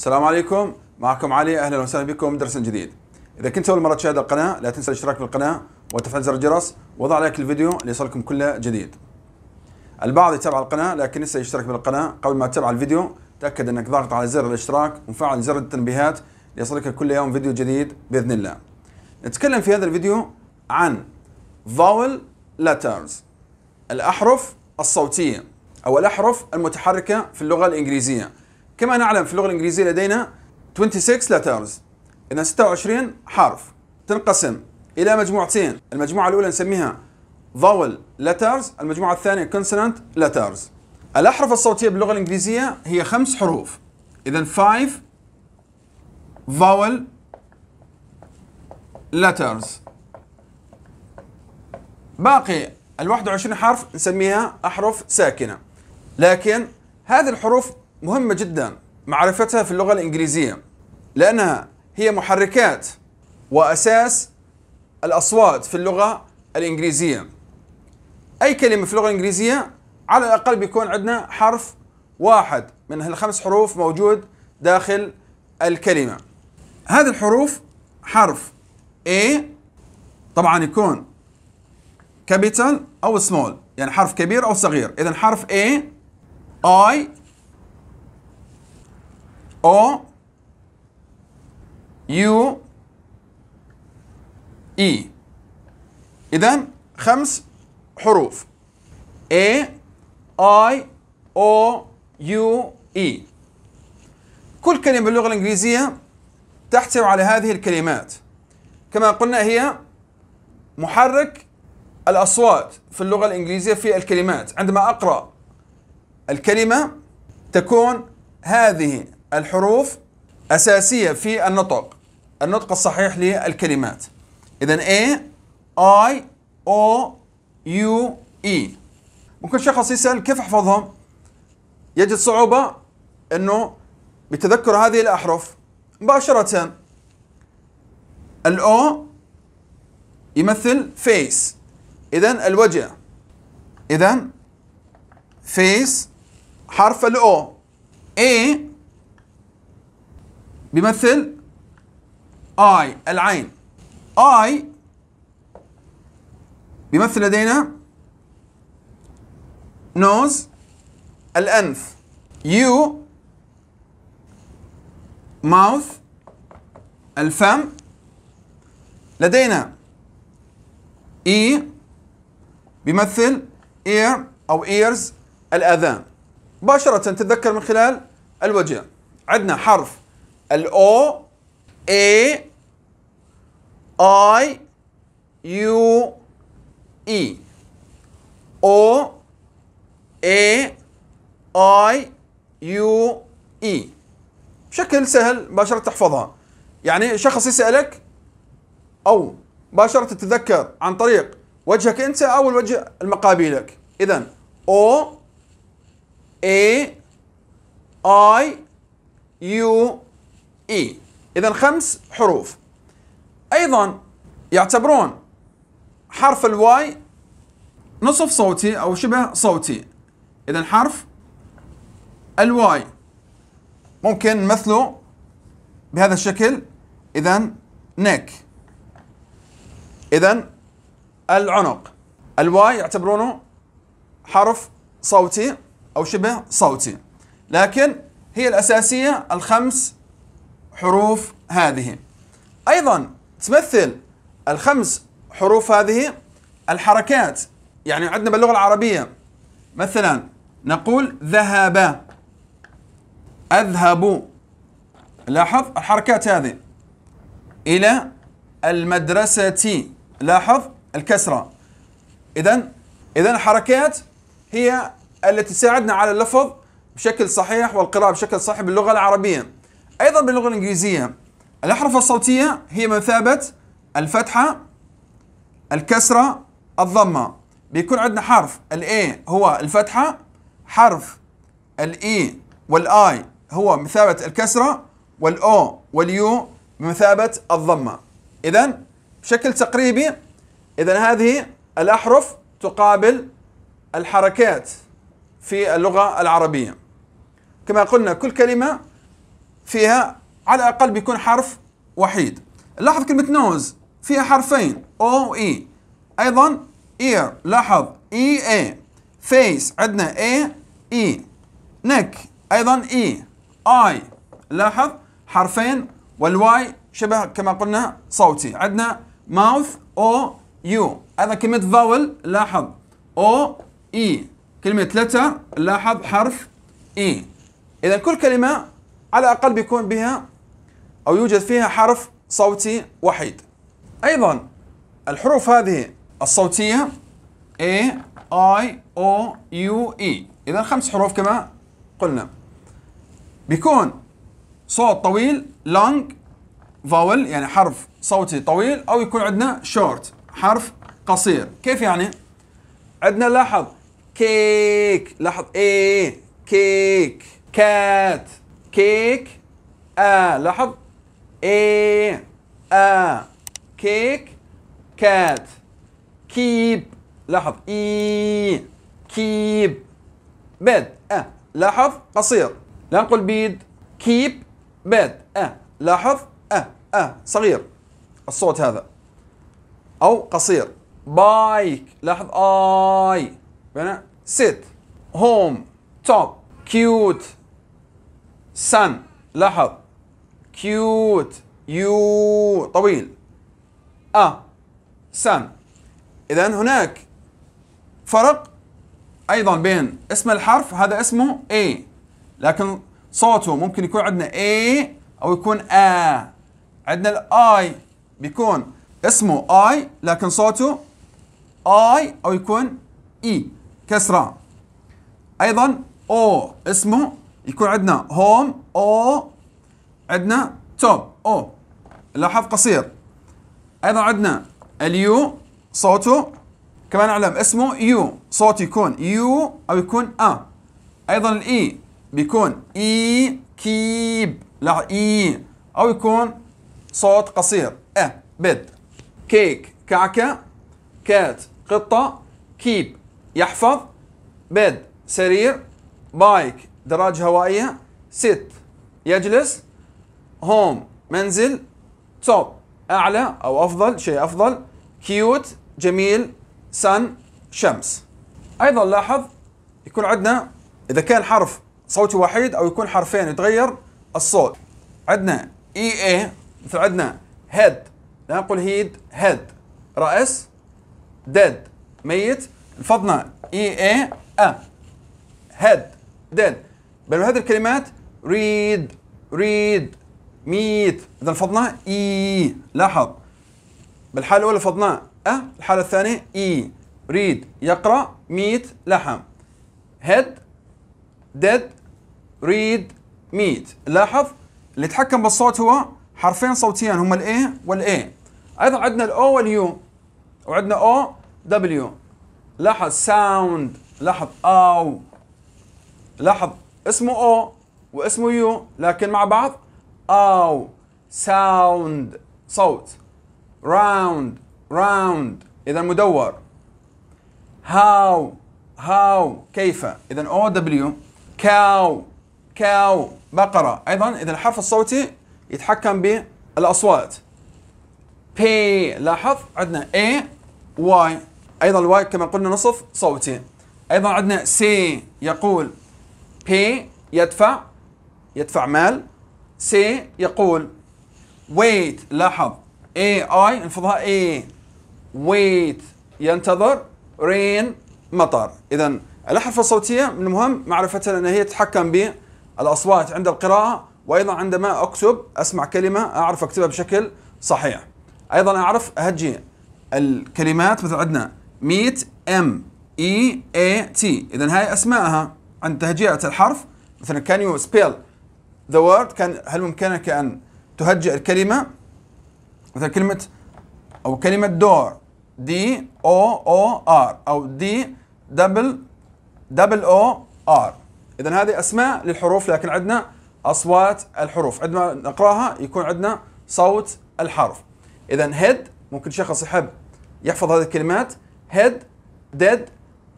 السلام عليكم معكم علي اهلا وسهلا بكم درس جديد اذا كنت اول مره تشاهد القناه لا تنسى الاشتراك بالقناه وتفعيل زر الجرس وضع لايك الفيديو ليصلكم كل جديد البعض يتابع القناه لكن لسه يشترك بالقناه قبل ما تتابع الفيديو تاكد انك ضغط على زر الاشتراك ومفعل زر التنبيهات ليصلك كل يوم فيديو جديد باذن الله نتكلم في هذا الفيديو عن vowel letters الاحرف الصوتيه او الاحرف المتحركه في اللغه الانجليزيه كما نعلم في اللغة الإنجليزية لدينا 26 letters إن 26 حرف تنقسم إلى مجموعتين المجموعة الأولى نسميها vowel letters المجموعة الثانية consonant letters الأحرف الصوتية باللغة الإنجليزية هي خمس حروف إذا 5 vowel letters باقي ال 21 حرف نسميها أحرف ساكنة لكن هذه الحروف مهمة جدا معرفتها في اللغة الإنجليزية لأنها هي محركات وأساس الأصوات في اللغة الإنجليزية أي كلمة في اللغة الإنجليزية على الأقل بيكون عندنا حرف واحد من هالخمس حروف موجود داخل الكلمة هذه الحروف حرف A طبعا يكون كابيتال أو سمول يعني حرف كبير أو صغير إذا حرف A I O U E إذا خمس حروف A I O U E كل كلمة باللغة الإنجليزية تحتوي على هذه الكلمات كما قلنا هي محرك الأصوات في اللغة الإنجليزية في الكلمات عندما أقرأ الكلمة تكون هذه الحروف أساسية في النطق النطق الصحيح للكلمات إذا A I O U E ممكن شخص يسأل كيف أحفظهم؟ يجد صعوبة أنه بتذكر هذه الأحرف مباشرة الأو يمثل فيس إذا الوجه إذا فيس حرف الأو A بيمثل اي العين اي بيمثل لدينا نوز الانف يو ماوث الفم لدينا اي e بيمثل ear او ears الاذان مباشرة تتذكر من خلال الوجه عندنا حرف الاو اي اي يو اي او اي اي يو اي بشكل سهل مباشرة تحفظها يعني شخص يسألك أو مباشرة تتذكر عن طريق وجهك أنت أو الوجه المقابلك إذا O A I U إي e. إذا خمس حروف أيضا يعتبرون حرف الواي نصف صوتي أو شبه صوتي إذا حرف الواي ممكن مثله بهذا الشكل إذا نك إذا العنق الواي يعتبرونه حرف صوتي أو شبه صوتي لكن هي الأساسية الخمس حروف هذه أيضا تمثل الخمس حروف هذه الحركات يعني عندنا باللغة العربية مثلا نقول ذهب أذهب لاحظ الحركات هذه إلى المدرسة لاحظ الكسرة إذا إذا الحركات هي التي تساعدنا على اللفظ بشكل صحيح والقراءة بشكل صحيح باللغة العربية أيضا باللغة الإنجليزية الأحرف الصوتية هي مثابة الفتحة الكسرة الضمة بيكون عندنا حرف الاي هو الفتحة حرف الاي e والاي هو مثابة الكسرة والاو واليو بمثابة الضمة إذا بشكل تقريبي إذا هذه الأحرف تقابل الحركات في اللغة العربية كما قلنا كل كلمة فيها على الاقل بيكون حرف وحيد لاحظ كلمه نوز فيها حرفين او اي e. ايضا اير لاحظ اي اي فيس عندنا اي اي نك ايضا اي e. اي لاحظ حرفين والواي شبه كما قلنا صوتي عندنا ماوث او يو ايضا كلمه فاول لاحظ او اي e. كلمه لتر لاحظ حرف اي اذا كل كلمه على الأقل بيكون بها أو يوجد فيها حرف صوتي وحيد أيضا الحروف هذه الصوتية A I O U E إذا خمس حروف كما قلنا بيكون صوت طويل long vowel يعني حرف صوتي طويل أو يكون عندنا short حرف قصير كيف يعني؟ عندنا لاحظ كيك لاحظ ايه كيك كات كيك آ آه، لاحظ إي آ آه، كيك كات كيب لاحظ إي كيب بيد أ آه، لاحظ قصير لا نقول بيد كيب بيد أ لاحظ أ أ صغير الصوت هذا أو قصير بايك لاحظ آي بنا سيت هوم توب كيوت سن لاحظ كيوت يو طويل أ آه. سن إذا هناك فرق أيضا بين اسم الحرف هذا اسمه A لكن صوته ممكن يكون عندنا A أو يكون آ عندنا الآي بيكون اسمه آي لكن صوته آي أو يكون إي e، كسرة أيضا أو اسمه يكون عندنا هوم او عندنا توب او لاحظ قصير ايضا عندنا اليو صوته كمان اعلم اسمه يو صوت يكون يو او يكون ا آه. ايضا الاي بيكون اي كيب لا اي او يكون صوت قصير ا أه بد كيك كعكه كات قطه كيب يحفظ بد سرير بايك دراج هوائية sit يجلس home منزل top أعلى أو أفضل شيء أفضل cute جميل sun شمس أيضا لاحظ يكون عندنا إذا كان حرف صوتي وحيد أو يكون حرفين يتغير الصوت عندنا اي اي مثل عندنا head لا نقول هيد head رأس dead ميت لفظنا اي اي ا head dead بل هذه الكلمات ريد ريد ميت اذا فضنا اي e. لاحظ بالحاله الاولى فضنا أه. الحالة الثانية إي e. ريد يقرأ ميت لحم هيد ديد ريد ميت لاحظ اللي يتحكم بالصوت هو حرفين صوتيان هما الاي والاي ايضا عندنا الاو واليو وعندنا او دبليو لاحظ ساوند لاحظ او لاحظ اسمه او واسمه يو لكن مع بعض او ساوند صوت راوند راوند اذا مدور هاو هاو كيف اذا او دبليو كاو كاو بقرة أيضا إذا الحرف الصوتي يتحكم بالأصوات بي لاحظ عندنا اي واي أيضا الواي كما قلنا نصف صوتي أيضا عندنا سي يقول بي يدفع يدفع مال سي يقول ويت لاحظ اي اي انفضها اي ويت ينتظر رين مطر اذا الاحرف الصوتيه من المهم معرفتها ان هي تتحكم بالاصوات عند القراءه وايضا عندما اكتب اسمع كلمه اعرف اكتبها بشكل صحيح ايضا اعرف اهجي الكلمات مثل عندنا ميت ام اي اي تي اذا هاي اسمائها عند تهجئة الحرف مثلا كان يو سبيل ذا وورد كان هل بإمكانك أن تهجئ الكلمة مثلا كلمة أو كلمة دور دي أو أو آر أو دي دبل دبل أو آر إذا هذه أسماء للحروف لكن عندنا أصوات الحروف عندما نقراها يكون عندنا صوت الحرف إذا هيد ممكن شخص يحب يحفظ هذه الكلمات هيد ديد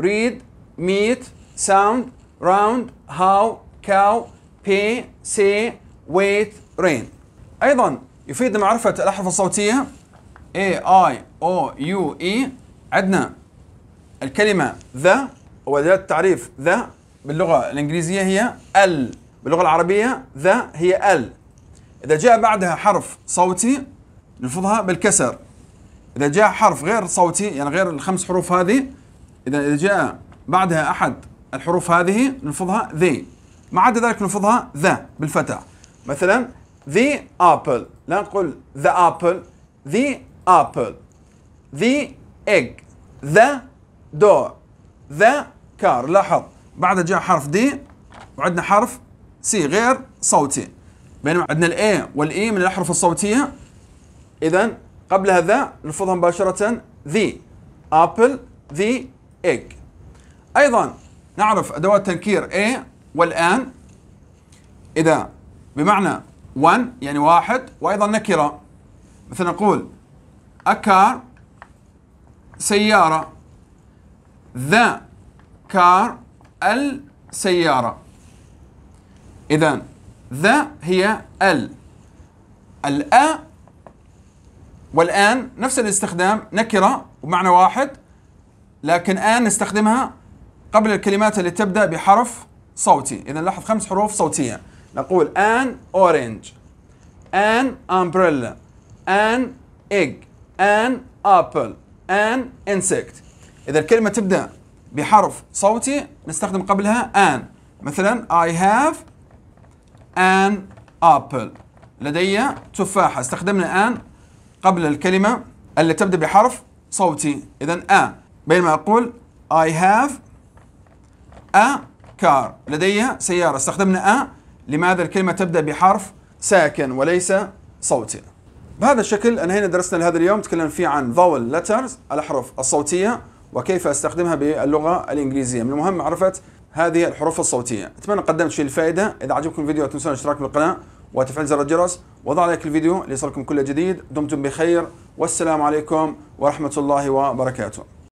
ريد ميت ساوند round how cow pay say wait rain أيضا يفيد معرفة الأحرف الصوتية A I O U E عندنا الكلمة ذا وأداة التعريف ذا باللغة الإنجليزية هي ال باللغة العربية ذا هي ال إذا جاء بعدها حرف صوتي نلفظها بالكسر إذا جاء حرف غير صوتي يعني غير الخمس حروف هذه إذا إذا جاء بعدها أحد الحروف هذه نلفظها ذي ما عدا ذلك نلفظها ذا بالفتح مثلا ذي ابل لا نقول ذا ابل ذي ابل ذي ايج ذا دور ذا كار لاحظ بعد جاء حرف دي وعندنا حرف سي غير صوتي بينما عندنا الاي والاي e من الاحرف الصوتيه اذا قبل هذا نلفظها مباشره ذي ابل ذي ايج ايضا نعرف أدوات تنكير A والآن إذا بمعنى 1 يعني واحد وأيضا نكرة مثل نقول أكار سيارة ذا كار السيارة إذا ذا هي ال الأ والآن نفس الاستخدام نكرة ومعنى واحد لكن آن نستخدمها قبل الكلمات اللي تبدأ بحرف صوتي إذا لاحظ خمس حروف صوتية نقول an orange an umbrella an egg an apple an insect إذا الكلمة تبدأ بحرف صوتي نستخدم قبلها ان مثلا I have an apple لدي تفاحة استخدمنا ان قبل الكلمة اللي تبدأ بحرف صوتي إذا ان بينما أقول I have أ كار لديها سيارة استخدمنا أ لماذا الكلمة تبدأ بحرف ساكن وليس صوتي بهذا الشكل انهينا درسنا لهذا اليوم تكلمنا فيه عن vowel letters الاحرف الصوتيه وكيف استخدمها باللغه الانجليزيه من المهم معرفه هذه الحروف الصوتيه اتمنى قدمت شيء الفائده اذا عجبكم الفيديو لا تنسون الاشتراك بالقناه وتفعيل زر الجرس وضع لايك الفيديو ليصلكم كل جديد دمتم بخير والسلام عليكم ورحمه الله وبركاته